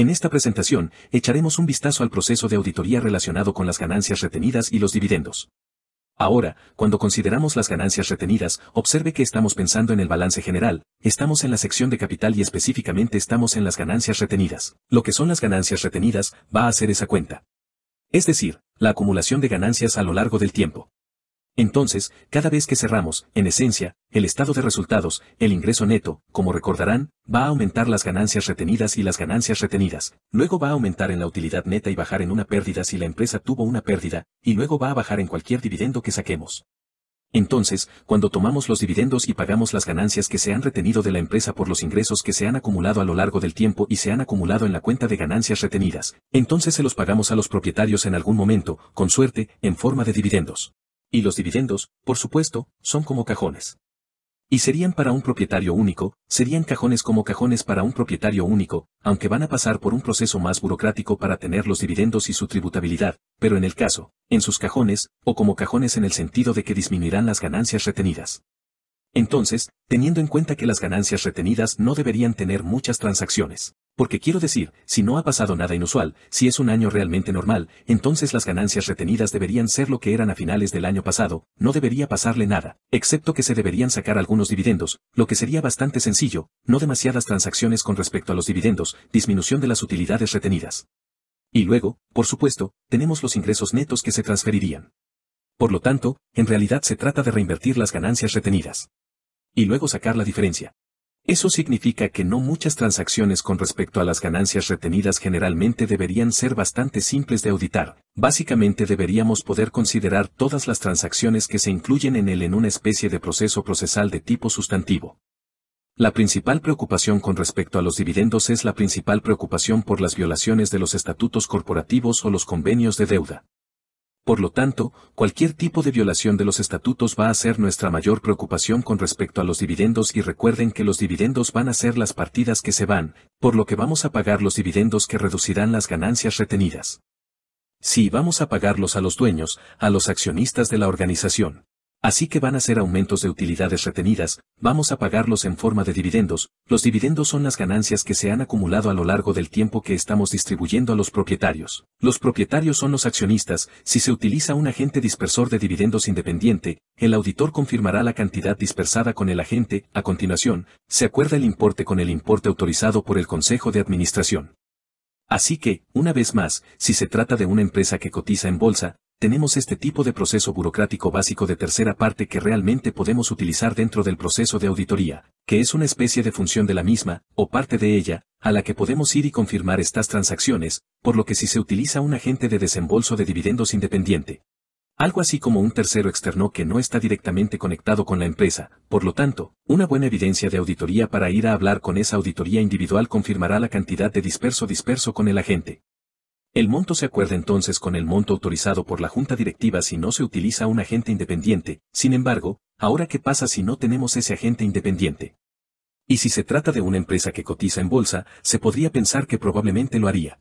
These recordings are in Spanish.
En esta presentación, echaremos un vistazo al proceso de auditoría relacionado con las ganancias retenidas y los dividendos. Ahora, cuando consideramos las ganancias retenidas, observe que estamos pensando en el balance general, estamos en la sección de capital y específicamente estamos en las ganancias retenidas. Lo que son las ganancias retenidas va a ser esa cuenta. Es decir, la acumulación de ganancias a lo largo del tiempo. Entonces, cada vez que cerramos, en esencia, el estado de resultados, el ingreso neto, como recordarán, va a aumentar las ganancias retenidas y las ganancias retenidas, luego va a aumentar en la utilidad neta y bajar en una pérdida si la empresa tuvo una pérdida, y luego va a bajar en cualquier dividendo que saquemos. Entonces, cuando tomamos los dividendos y pagamos las ganancias que se han retenido de la empresa por los ingresos que se han acumulado a lo largo del tiempo y se han acumulado en la cuenta de ganancias retenidas, entonces se los pagamos a los propietarios en algún momento, con suerte, en forma de dividendos. Y los dividendos, por supuesto, son como cajones. Y serían para un propietario único, serían cajones como cajones para un propietario único, aunque van a pasar por un proceso más burocrático para tener los dividendos y su tributabilidad, pero en el caso, en sus cajones, o como cajones en el sentido de que disminuirán las ganancias retenidas. Entonces, teniendo en cuenta que las ganancias retenidas no deberían tener muchas transacciones. Porque quiero decir, si no ha pasado nada inusual, si es un año realmente normal, entonces las ganancias retenidas deberían ser lo que eran a finales del año pasado, no debería pasarle nada, excepto que se deberían sacar algunos dividendos, lo que sería bastante sencillo, no demasiadas transacciones con respecto a los dividendos, disminución de las utilidades retenidas. Y luego, por supuesto, tenemos los ingresos netos que se transferirían. Por lo tanto, en realidad se trata de reinvertir las ganancias retenidas. Y luego sacar la diferencia. Eso significa que no muchas transacciones con respecto a las ganancias retenidas generalmente deberían ser bastante simples de auditar. Básicamente deberíamos poder considerar todas las transacciones que se incluyen en él en una especie de proceso procesal de tipo sustantivo. La principal preocupación con respecto a los dividendos es la principal preocupación por las violaciones de los estatutos corporativos o los convenios de deuda. Por lo tanto, cualquier tipo de violación de los estatutos va a ser nuestra mayor preocupación con respecto a los dividendos y recuerden que los dividendos van a ser las partidas que se van, por lo que vamos a pagar los dividendos que reducirán las ganancias retenidas. Sí, vamos a pagarlos a los dueños, a los accionistas de la organización. Así que van a ser aumentos de utilidades retenidas, vamos a pagarlos en forma de dividendos, los dividendos son las ganancias que se han acumulado a lo largo del tiempo que estamos distribuyendo a los propietarios. Los propietarios son los accionistas, si se utiliza un agente dispersor de dividendos independiente, el auditor confirmará la cantidad dispersada con el agente, a continuación, se acuerda el importe con el importe autorizado por el Consejo de Administración. Así que, una vez más, si se trata de una empresa que cotiza en bolsa, tenemos este tipo de proceso burocrático básico de tercera parte que realmente podemos utilizar dentro del proceso de auditoría, que es una especie de función de la misma, o parte de ella, a la que podemos ir y confirmar estas transacciones, por lo que si se utiliza un agente de desembolso de dividendos independiente. Algo así como un tercero externo que no está directamente conectado con la empresa, por lo tanto, una buena evidencia de auditoría para ir a hablar con esa auditoría individual confirmará la cantidad de disperso disperso con el agente. El monto se acuerda entonces con el monto autorizado por la junta directiva si no se utiliza un agente independiente, sin embargo, ahora qué pasa si no tenemos ese agente independiente. Y si se trata de una empresa que cotiza en bolsa, se podría pensar que probablemente lo haría.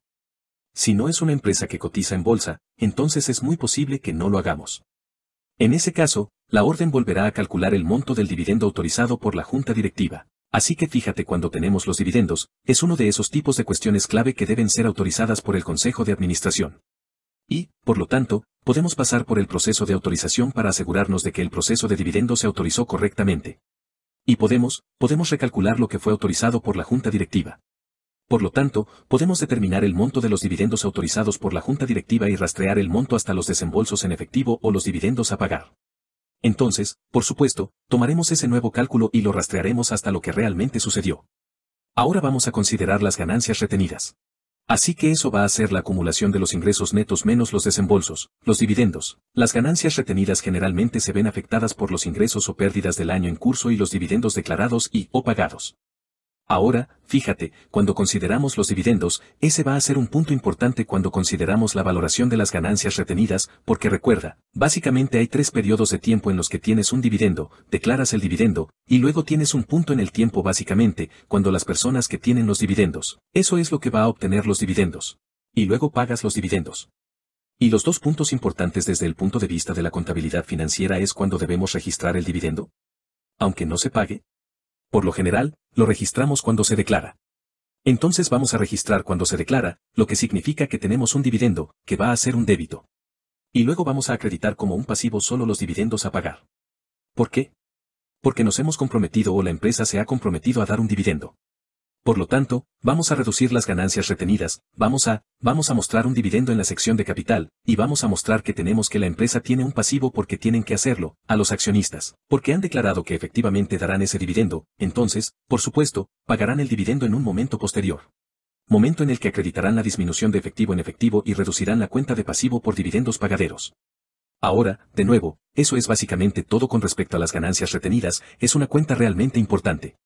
Si no es una empresa que cotiza en bolsa, entonces es muy posible que no lo hagamos. En ese caso, la orden volverá a calcular el monto del dividendo autorizado por la junta directiva. Así que fíjate cuando tenemos los dividendos, es uno de esos tipos de cuestiones clave que deben ser autorizadas por el Consejo de Administración. Y, por lo tanto, podemos pasar por el proceso de autorización para asegurarnos de que el proceso de dividendo se autorizó correctamente. Y podemos, podemos recalcular lo que fue autorizado por la Junta Directiva. Por lo tanto, podemos determinar el monto de los dividendos autorizados por la Junta Directiva y rastrear el monto hasta los desembolsos en efectivo o los dividendos a pagar. Entonces, por supuesto, tomaremos ese nuevo cálculo y lo rastrearemos hasta lo que realmente sucedió. Ahora vamos a considerar las ganancias retenidas. Así que eso va a ser la acumulación de los ingresos netos menos los desembolsos, los dividendos. Las ganancias retenidas generalmente se ven afectadas por los ingresos o pérdidas del año en curso y los dividendos declarados y o pagados. Ahora, fíjate, cuando consideramos los dividendos, ese va a ser un punto importante cuando consideramos la valoración de las ganancias retenidas, porque recuerda, básicamente hay tres periodos de tiempo en los que tienes un dividendo, declaras el dividendo, y luego tienes un punto en el tiempo básicamente, cuando las personas que tienen los dividendos, eso es lo que va a obtener los dividendos. Y luego pagas los dividendos. Y los dos puntos importantes desde el punto de vista de la contabilidad financiera es cuando debemos registrar el dividendo. Aunque no se pague, por lo general, lo registramos cuando se declara. Entonces vamos a registrar cuando se declara, lo que significa que tenemos un dividendo, que va a ser un débito. Y luego vamos a acreditar como un pasivo solo los dividendos a pagar. ¿Por qué? Porque nos hemos comprometido o la empresa se ha comprometido a dar un dividendo. Por lo tanto, vamos a reducir las ganancias retenidas, vamos a, vamos a mostrar un dividendo en la sección de capital, y vamos a mostrar que tenemos que la empresa tiene un pasivo porque tienen que hacerlo, a los accionistas, porque han declarado que efectivamente darán ese dividendo, entonces, por supuesto, pagarán el dividendo en un momento posterior. Momento en el que acreditarán la disminución de efectivo en efectivo y reducirán la cuenta de pasivo por dividendos pagaderos. Ahora, de nuevo, eso es básicamente todo con respecto a las ganancias retenidas, es una cuenta realmente importante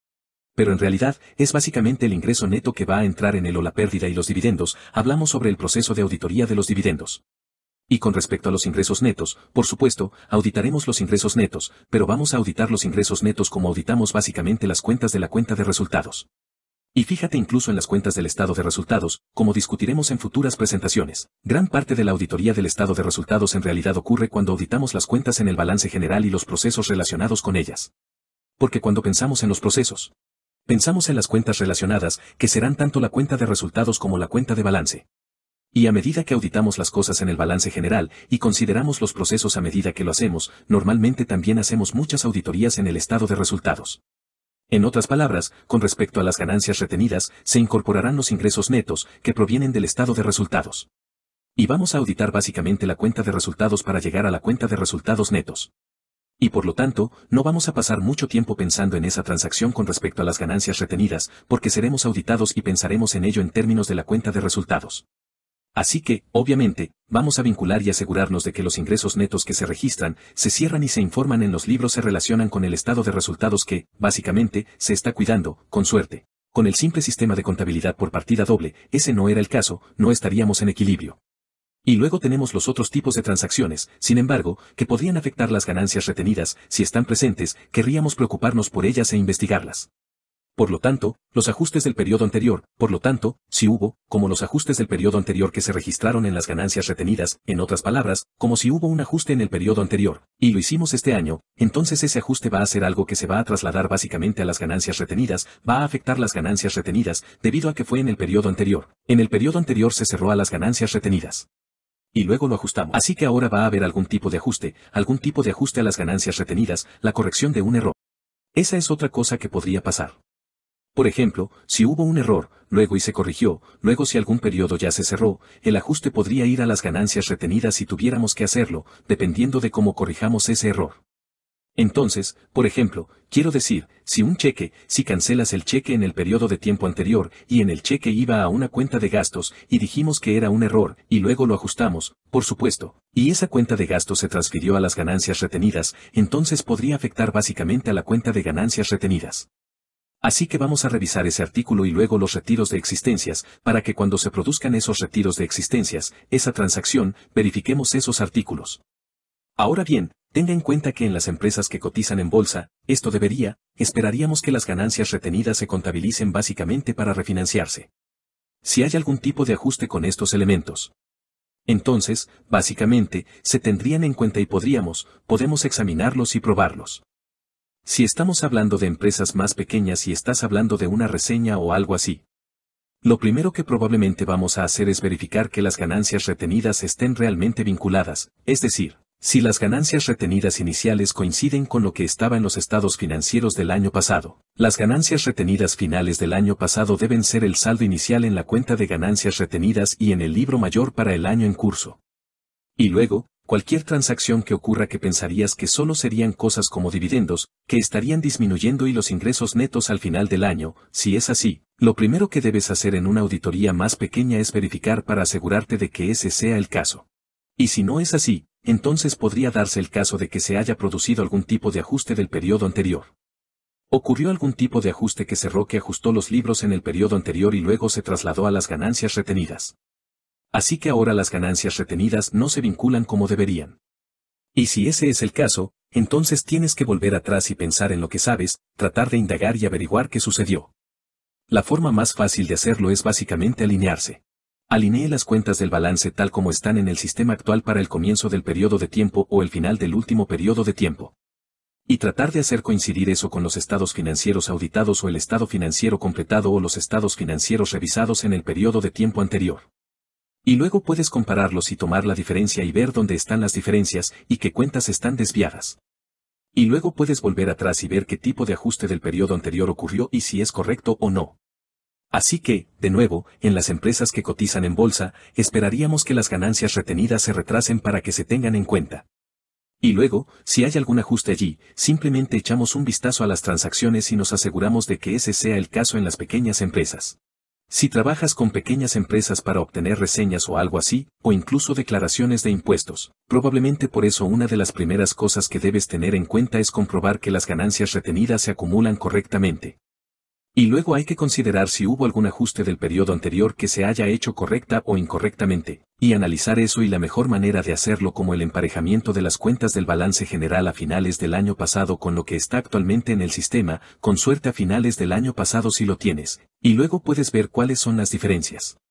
pero en realidad es básicamente el ingreso neto que va a entrar en el o la pérdida y los dividendos, hablamos sobre el proceso de auditoría de los dividendos. Y con respecto a los ingresos netos, por supuesto, auditaremos los ingresos netos, pero vamos a auditar los ingresos netos como auditamos básicamente las cuentas de la cuenta de resultados. Y fíjate incluso en las cuentas del estado de resultados, como discutiremos en futuras presentaciones. Gran parte de la auditoría del estado de resultados en realidad ocurre cuando auditamos las cuentas en el balance general y los procesos relacionados con ellas. Porque cuando pensamos en los procesos, Pensamos en las cuentas relacionadas, que serán tanto la cuenta de resultados como la cuenta de balance. Y a medida que auditamos las cosas en el balance general y consideramos los procesos a medida que lo hacemos, normalmente también hacemos muchas auditorías en el estado de resultados. En otras palabras, con respecto a las ganancias retenidas, se incorporarán los ingresos netos que provienen del estado de resultados. Y vamos a auditar básicamente la cuenta de resultados para llegar a la cuenta de resultados netos y por lo tanto, no vamos a pasar mucho tiempo pensando en esa transacción con respecto a las ganancias retenidas, porque seremos auditados y pensaremos en ello en términos de la cuenta de resultados. Así que, obviamente, vamos a vincular y asegurarnos de que los ingresos netos que se registran, se cierran y se informan en los libros se relacionan con el estado de resultados que, básicamente, se está cuidando, con suerte. Con el simple sistema de contabilidad por partida doble, ese no era el caso, no estaríamos en equilibrio. Y luego tenemos los otros tipos de transacciones, sin embargo, que podrían afectar las ganancias retenidas, si están presentes, querríamos preocuparnos por ellas e investigarlas. Por lo tanto, los ajustes del periodo anterior, por lo tanto, si hubo, como los ajustes del periodo anterior que se registraron en las ganancias retenidas, en otras palabras, como si hubo un ajuste en el periodo anterior, y lo hicimos este año, entonces ese ajuste va a ser algo que se va a trasladar básicamente a las ganancias retenidas, va a afectar las ganancias retenidas, debido a que fue en el periodo anterior. En el periodo anterior se cerró a las ganancias retenidas y luego lo ajustamos. Así que ahora va a haber algún tipo de ajuste, algún tipo de ajuste a las ganancias retenidas, la corrección de un error. Esa es otra cosa que podría pasar. Por ejemplo, si hubo un error, luego y se corrigió, luego si algún periodo ya se cerró, el ajuste podría ir a las ganancias retenidas si tuviéramos que hacerlo, dependiendo de cómo corrijamos ese error. Entonces, por ejemplo, quiero decir, si un cheque, si cancelas el cheque en el periodo de tiempo anterior y en el cheque iba a una cuenta de gastos y dijimos que era un error y luego lo ajustamos, por supuesto, y esa cuenta de gastos se transfirió a las ganancias retenidas, entonces podría afectar básicamente a la cuenta de ganancias retenidas. Así que vamos a revisar ese artículo y luego los retiros de existencias, para que cuando se produzcan esos retiros de existencias, esa transacción, verifiquemos esos artículos. Ahora bien, Tenga en cuenta que en las empresas que cotizan en bolsa, esto debería, esperaríamos que las ganancias retenidas se contabilicen básicamente para refinanciarse. Si hay algún tipo de ajuste con estos elementos. Entonces, básicamente, se tendrían en cuenta y podríamos, podemos examinarlos y probarlos. Si estamos hablando de empresas más pequeñas y estás hablando de una reseña o algo así. Lo primero que probablemente vamos a hacer es verificar que las ganancias retenidas estén realmente vinculadas, es decir, si las ganancias retenidas iniciales coinciden con lo que estaba en los estados financieros del año pasado, las ganancias retenidas finales del año pasado deben ser el saldo inicial en la cuenta de ganancias retenidas y en el libro mayor para el año en curso. Y luego, cualquier transacción que ocurra que pensarías que solo serían cosas como dividendos, que estarían disminuyendo y los ingresos netos al final del año, si es así, lo primero que debes hacer en una auditoría más pequeña es verificar para asegurarte de que ese sea el caso. Y si no es así, entonces podría darse el caso de que se haya producido algún tipo de ajuste del periodo anterior. Ocurrió algún tipo de ajuste que cerró que ajustó los libros en el periodo anterior y luego se trasladó a las ganancias retenidas. Así que ahora las ganancias retenidas no se vinculan como deberían. Y si ese es el caso, entonces tienes que volver atrás y pensar en lo que sabes, tratar de indagar y averiguar qué sucedió. La forma más fácil de hacerlo es básicamente alinearse. Alinee las cuentas del balance tal como están en el sistema actual para el comienzo del periodo de tiempo o el final del último periodo de tiempo. Y tratar de hacer coincidir eso con los estados financieros auditados o el estado financiero completado o los estados financieros revisados en el periodo de tiempo anterior. Y luego puedes compararlos y tomar la diferencia y ver dónde están las diferencias y qué cuentas están desviadas. Y luego puedes volver atrás y ver qué tipo de ajuste del periodo anterior ocurrió y si es correcto o no. Así que, de nuevo, en las empresas que cotizan en bolsa, esperaríamos que las ganancias retenidas se retrasen para que se tengan en cuenta. Y luego, si hay algún ajuste allí, simplemente echamos un vistazo a las transacciones y nos aseguramos de que ese sea el caso en las pequeñas empresas. Si trabajas con pequeñas empresas para obtener reseñas o algo así, o incluso declaraciones de impuestos, probablemente por eso una de las primeras cosas que debes tener en cuenta es comprobar que las ganancias retenidas se acumulan correctamente. Y luego hay que considerar si hubo algún ajuste del periodo anterior que se haya hecho correcta o incorrectamente, y analizar eso y la mejor manera de hacerlo como el emparejamiento de las cuentas del balance general a finales del año pasado con lo que está actualmente en el sistema, con suerte a finales del año pasado si lo tienes, y luego puedes ver cuáles son las diferencias.